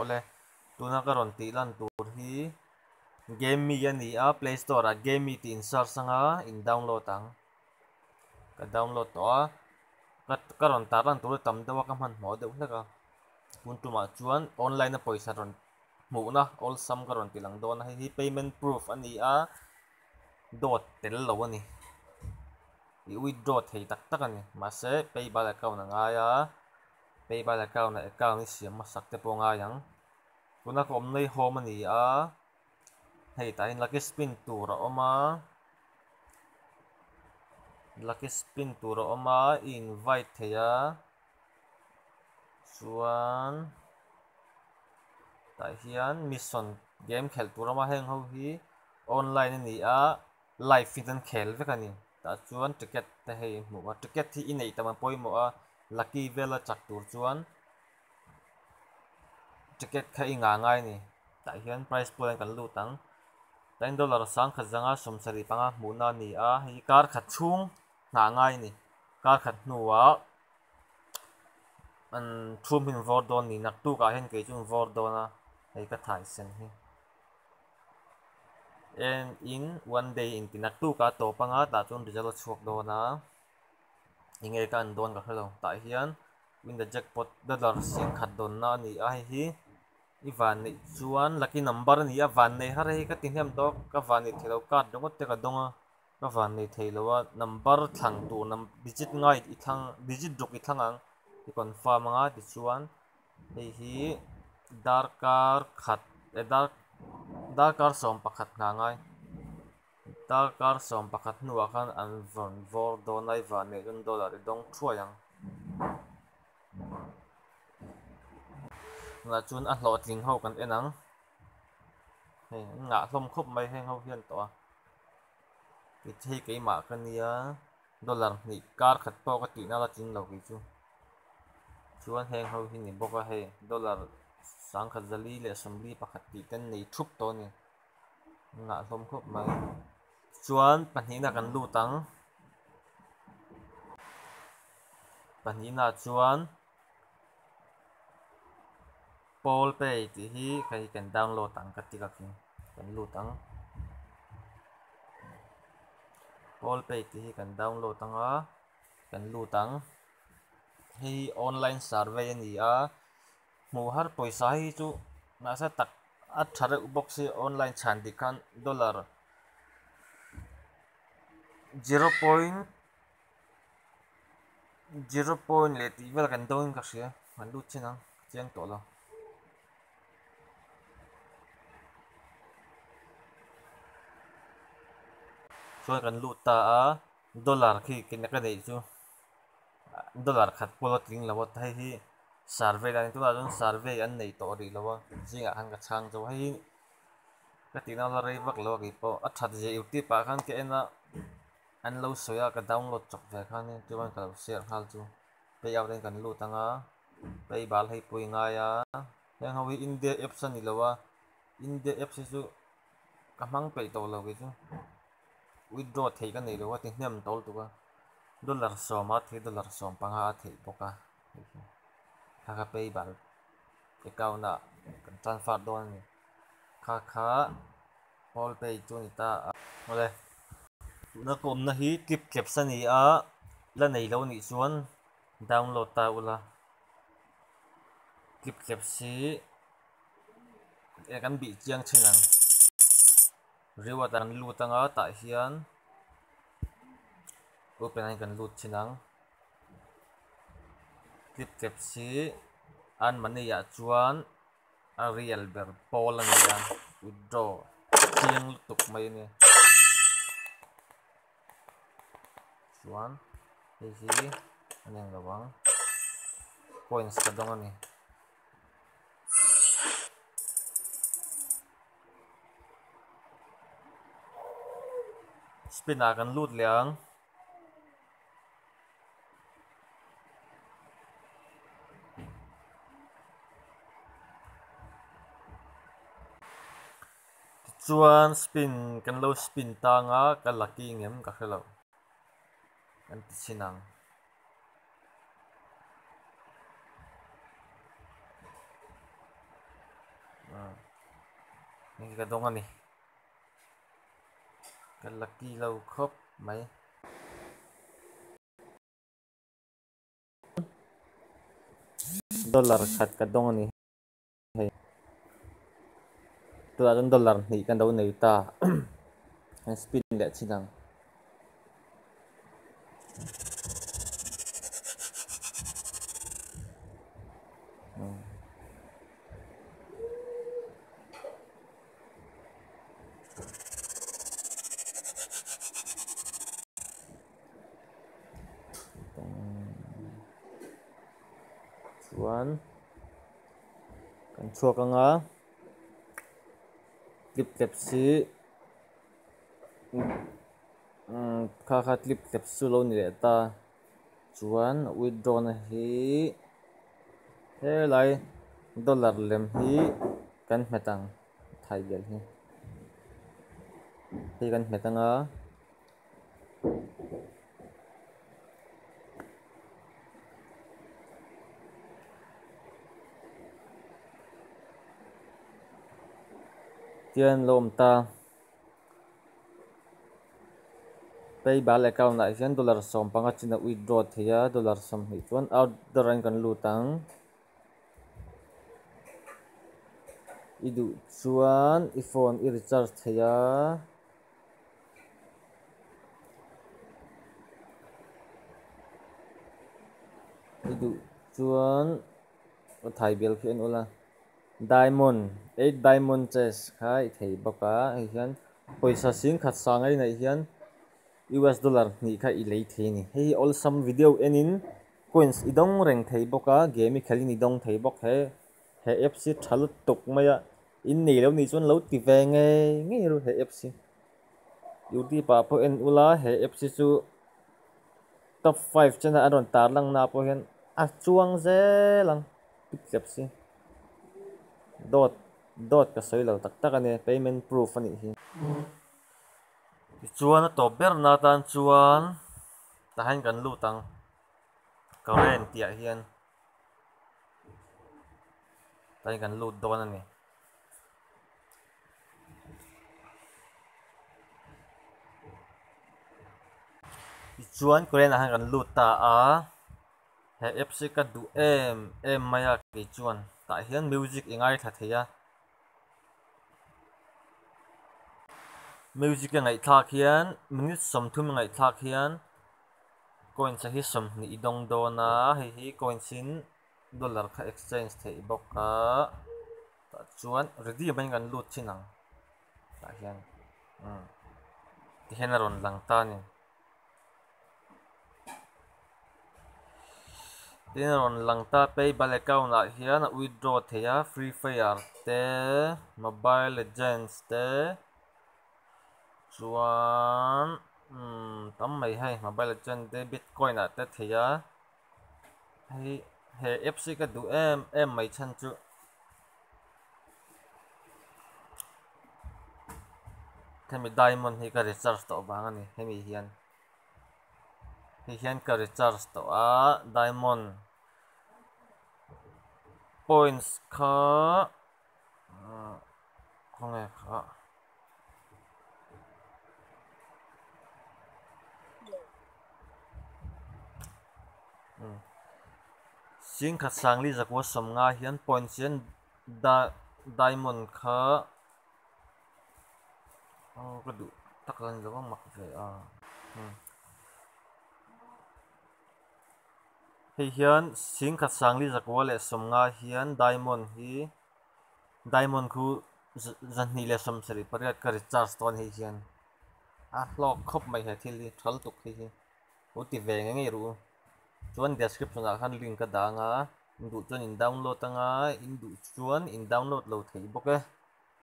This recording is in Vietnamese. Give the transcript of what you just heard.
ole tuna karon ti lan tur hi game mi ani a play store a game mi tin sar sanga in download ang ka download to a kat karon taran tur tam dawa ka man mo de unaka kun tuma chuan online na poisa ron mu na all sum karon tilang do na hi payment proof ani a dot tel lo ani i withdraw thei tak tak ani ma se pay bal account anga ya ไปละเก่าในเก่านี่เสียมาสักเตปงายังคุณนักอมในโฮมันี่อ่ะให้ตายลักกีสปินตัวเราออกมาลักกีสปินตัวเราออกมาอินไวท์เฮียส่วนต่เฮียนมิชชั่นเกมเขลตัวเรามาให้เขาฮีออนไลน์นี่อ่ะไลฟ์ฟิตันเขลเวกันนี่แต่ส่วนตรเก็ตแต่ให้หมดว่าตรเก็ตที่อินไหนแต่มันปอยหมดอ่ะ lucky vela chặt tur chuan ticket khai nga ngai ni tại hian price point kan lu tang tang dollar sang khat zanga somsari panga muna ni a hi car khat chung nga ngai ni kar khat nuwa an thum hin vor don ni nak tu ka hen ke chung vor dona hei ka thai sen hi and in one day in tinak tu ka to panga ta chun result chuak na ninge ka an dawn ka hlalawm tah mình đã jackpot dollar singkhat dawnna ani a hei hi i van nei chuan lucky number ani a van nei har hei ka tihnem dawk ka van nei thelo card dongo te ka donga ka van nei thelo wa number thlang tu nam digit ngai i thlang digit dok i thlangang i confirm anga ti chuan hei hi darkar khat e eh, dark darkar som pakhat nga ngai takar som pakhat hnuah khan an von vawr dawn lai va neh lawn dawlah a dawng thuai ang ngah chuan a hlawh tling ho kan en ang hei ngah hlawm khawp mai heng ho hian tawh a ti thei keimah ka nia dollar hnih kar khat pawh ka tihna la tling lo ki chu chuan heng ho hi ni bawk a hei dollar sang khat zali leh assembly li pakhat tih ten nei thup tawh ni ngah hlawm khawp mai chuan pahnih na kan lu tang pahnih na chuan Paul Pay hi kan download tang katika king kan lu tang Paul Pay hi kan download tang a ah, kan lu tang he online survey ni a ah. mu har paisa hi chu nasa tak a thare online chan dolar. zero point zero point là le ti vel kan doin ka sia man lu chen ang chen to la so gần lu ta đô dollar khi cái này kin đô dei chu dollar khat polo là lawa thai hi survey này tôi la jun survey anh này an nei to ri lawa jinga han ka chang jo hai ka ti na la rei vak lawa ki po thật dễ je uti bà khan ke na anh lâu sửa là cái download chọc về khăn nên tôi vẫn cần sửa khăn chứ bây giờ đang cần lưu tăng á bây bà hay bùi ngay á đang học India apps này là India apps chú, cái mang bày tàu là cái chứ withdraw thấy cái này á, là tiếng nem tàu tụi dollar som á thì dollar som bằng ha thì bốc á khá khá bây bà cái cao nè cần transfer đôi khá khá all pay cho người ta rồi na kawmna hi kip caps a ni a la nei lo nih chuan download ta ula kip caps hi ek an bih chiang thin ang tan lu tanga tah hian open an kan lut thin kip kip si, an mani ya chuan a real ber pawl a ni ang chiang lutuk mai ni one isi ini yang gampang points kadang nih spin akan loot liang juan spin kan lo spin tangan kan laki ngem ka Ang sinang. Ah. Ang kadongan ni. Eh. Kalaki law khớp mấy. dollar khát kadongan ni. Eh. Hey. Tu adon dollar ni kan daw na ita. Ang spin le sinang. chuan kan chuak anga clip tlep si kha kha clip tlep su lo ni ta chuẩn withdraw na hi he lai dollar lem hi kan hmetang thay gel hi hi kan hmetanga Tiền lộm ta pay bal account la hian dollar som panga china withdraw theya dollar som hituan, out the rank kan lutang idu chuan i phone i recharge idu chuan thai bel khian ula diamond eight diamond chess khai thei baka hian paisa sing khat sangai nei hian US dollar ni kha i lei the ni hei all some video enin coins idong reng thei boka game khali ni dong thei bok he he fc thal tuk maya in nei lo ni chon lo ti ve nge nge ru he fc UT pa po en ula he fc chu top 5 chana aron tar à, lang na po hian a chuang ze lang piclep si dot dot ka soi lo tak tak ane payment proof ani hi chuan a to ber na tan chuan ta han kan lu tang current tia hian ta kan lu don ani chuan current han kan lu ta a ah. he fc ka du M em maya ke chuan tại hian music engai thla theia music ngai thla khian minute som thum ngai thla khian coin sa hi som ni idong dona hei hi coin xin dollar kha exchange thei boka ta chuan ready ban gan lut chinang ta hian um ti hian a rawn lang ta ni tin ron lang ta pay bal account ah hian withdraw theia free fire te mobile legends te chuan um tam mai hay mobile legends te bitcoin ah te theia hei he fc ka du em em mai chan chu themi diamond hi ka recharge to bang ani hemi hian thì hiện cả recharge tổ diamond points khá mm, không eh, nghe ah. khá mm. xin khát sang lý giặc vô sầm nga hiện points hiện da diamond khá oh, ờ, cái đủ tắc lên giống mặt về à hmm. hei hian sing khat sang li zakwa le som nga hian diamond hi diamond khu zan ni le som sari pariat ka recharge ton hei hian a lo khop mai he thil thal tuk hi hi u ti ve nge ru chuan description a khan link ka da nga indu chuan in download anga indu chuan in download lo thei bok e